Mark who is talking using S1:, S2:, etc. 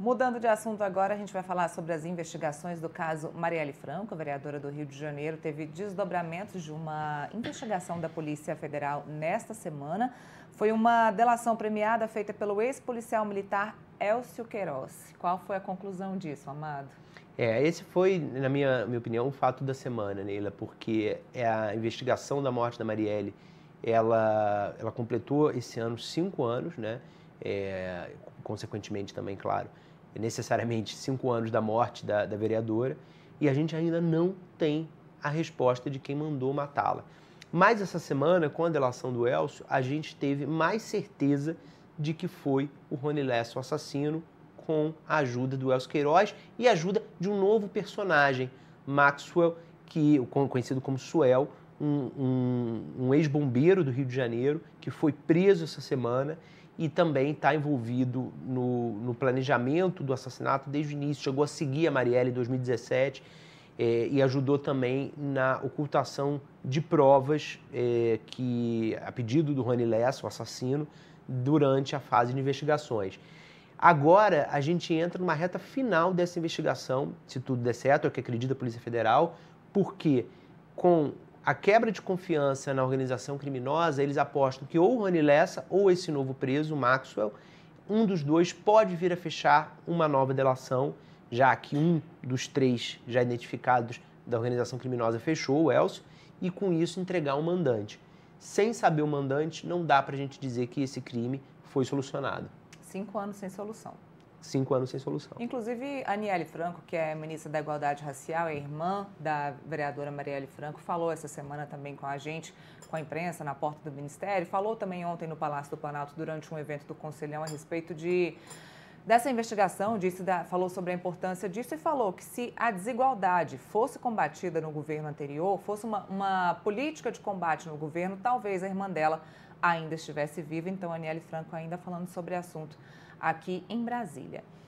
S1: Mudando de assunto agora, a gente vai falar sobre as investigações do caso Marielle Franco, vereadora do Rio de Janeiro, teve desdobramentos de uma investigação da Polícia Federal nesta semana. Foi uma delação premiada feita pelo ex-policial militar Elcio Queiroz. Qual foi a conclusão disso, Amado?
S2: É, esse foi, na minha, minha opinião, o fato da semana, Neila, porque é a investigação da morte da Marielle, ela, ela completou esse ano cinco anos, né? é, consequentemente também, claro, necessariamente cinco anos da morte da, da vereadora, e a gente ainda não tem a resposta de quem mandou matá-la. Mas essa semana, com a delação do Elcio, a gente teve mais certeza de que foi o Rony Lesso o assassino com a ajuda do Elcio Queiroz e a ajuda de um novo personagem, Maxwell, que conhecido como Suel, um, um, um ex-bombeiro do Rio de Janeiro, que foi preso essa semana e também está envolvido no, no, planejamento do assassinato desde o início, chegou a seguir a Marielle em 2017 é, eh, e ajudou também na ocultação de provas é, que, a pedido do Rony Lessa, o assassino, durante a fase de investigações. Agora a gente entra numa reta final dessa investigação, se tudo der certo, é o que acredita a Polícia Federal, porque com a quebra de confiança na organização criminosa, eles apostam que ou o Rony Lessa ou esse novo preso, Maxwell, um dos dois pode vir a fechar uma nova delação, já que um dos três já identificados da organização criminosa fechou, o Elcio, e com isso entregar o um mandante. Sem saber o mandante, não dá para a gente dizer que esse crime foi solucionado.
S1: Cinco anos sem solução
S2: cinco anos sem solução.
S1: Inclusive, Aniele Franco, que é ministra da Igualdade Racial, é irmã da vereadora Marielle Franco, falou essa semana também com a gente, com a imprensa, na porta do Ministério, falou também ontem no Palácio do Planalto, durante um evento do Conselhão, a respeito de dessa investigação, disse, falou sobre a importância disso e falou que se a desigualdade fosse combatida no governo anterior, fosse uma, uma política de combate no governo, talvez a irmã dela ainda estivesse viva. Então, Aniele Franco ainda falando sobre o assunto aqui em Brasília.